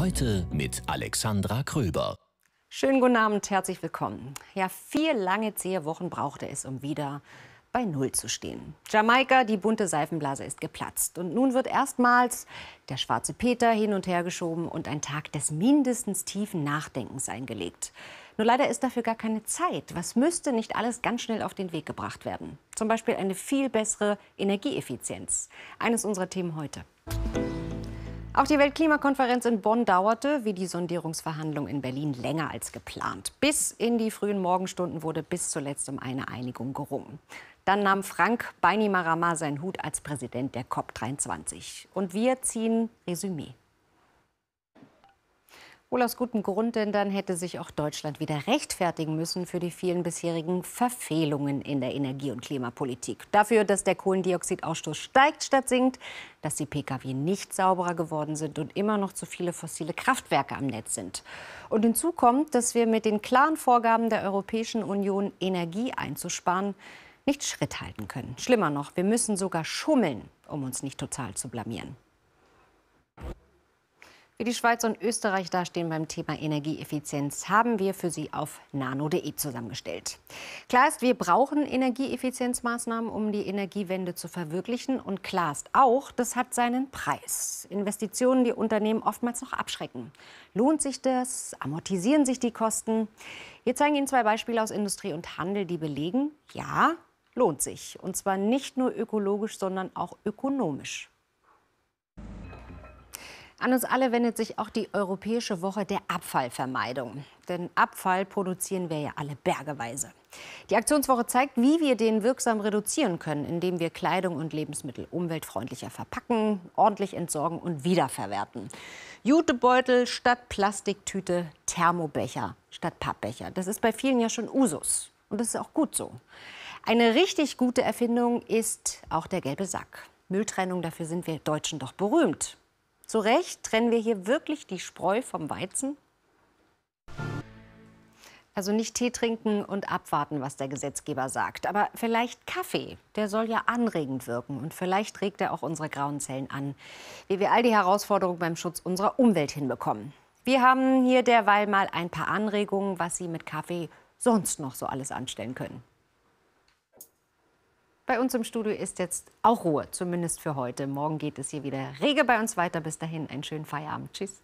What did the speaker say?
Heute mit Alexandra Kröber. Schönen guten Abend, herzlich willkommen. Ja, vier lange zähe Wochen brauchte es, um wieder bei Null zu stehen. Jamaika, die bunte Seifenblase ist geplatzt. Und nun wird erstmals der schwarze Peter hin und her geschoben und ein Tag des mindestens tiefen Nachdenkens eingelegt. Nur leider ist dafür gar keine Zeit. Was müsste nicht alles ganz schnell auf den Weg gebracht werden? Zum Beispiel eine viel bessere Energieeffizienz. Eines unserer Themen heute. Auch die Weltklimakonferenz in Bonn dauerte, wie die Sondierungsverhandlung in Berlin, länger als geplant. Bis in die frühen Morgenstunden wurde bis zuletzt um eine Einigung gerungen. Dann nahm Frank Beinimarama seinen Hut als Präsident der COP23. Und wir ziehen Resümee. Wohl aus gutem Grund, denn dann hätte sich auch Deutschland wieder rechtfertigen müssen für die vielen bisherigen Verfehlungen in der Energie- und Klimapolitik. Dafür, dass der Kohlendioxidausstoß steigt statt sinkt, dass die Pkw nicht sauberer geworden sind und immer noch zu viele fossile Kraftwerke am Netz sind. Und hinzu kommt, dass wir mit den klaren Vorgaben der Europäischen Union, Energie einzusparen, nicht Schritt halten können. Schlimmer noch, wir müssen sogar schummeln, um uns nicht total zu blamieren. Wie die Schweiz und Österreich dastehen beim Thema Energieeffizienz, haben wir für Sie auf nano.de zusammengestellt. Klar ist, wir brauchen Energieeffizienzmaßnahmen, um die Energiewende zu verwirklichen. Und klar ist auch, das hat seinen Preis. Investitionen, die Unternehmen oftmals noch abschrecken. Lohnt sich das? Amortisieren sich die Kosten? Wir zeigen Ihnen zwei Beispiele aus Industrie und Handel, die belegen, ja, lohnt sich. Und zwar nicht nur ökologisch, sondern auch ökonomisch. An uns alle wendet sich auch die Europäische Woche der Abfallvermeidung. Denn Abfall produzieren wir ja alle bergeweise. Die Aktionswoche zeigt, wie wir den wirksam reduzieren können, indem wir Kleidung und Lebensmittel umweltfreundlicher verpacken, ordentlich entsorgen und wiederverwerten. Jutebeutel statt Plastiktüte, Thermobecher statt Pappbecher. Das ist bei vielen ja schon Usus. Und das ist auch gut so. Eine richtig gute Erfindung ist auch der gelbe Sack. Mülltrennung, dafür sind wir Deutschen doch berühmt. Zu Recht trennen wir hier wirklich die Spreu vom Weizen? Also nicht Tee trinken und abwarten, was der Gesetzgeber sagt. Aber vielleicht Kaffee. Der soll ja anregend wirken. Und vielleicht regt er auch unsere grauen Zellen an, wie wir all die Herausforderungen beim Schutz unserer Umwelt hinbekommen. Wir haben hier derweil mal ein paar Anregungen, was Sie mit Kaffee sonst noch so alles anstellen können. Bei uns im Studio ist jetzt auch Ruhe, zumindest für heute. Morgen geht es hier wieder rege bei uns weiter. Bis dahin einen schönen Feierabend. Tschüss.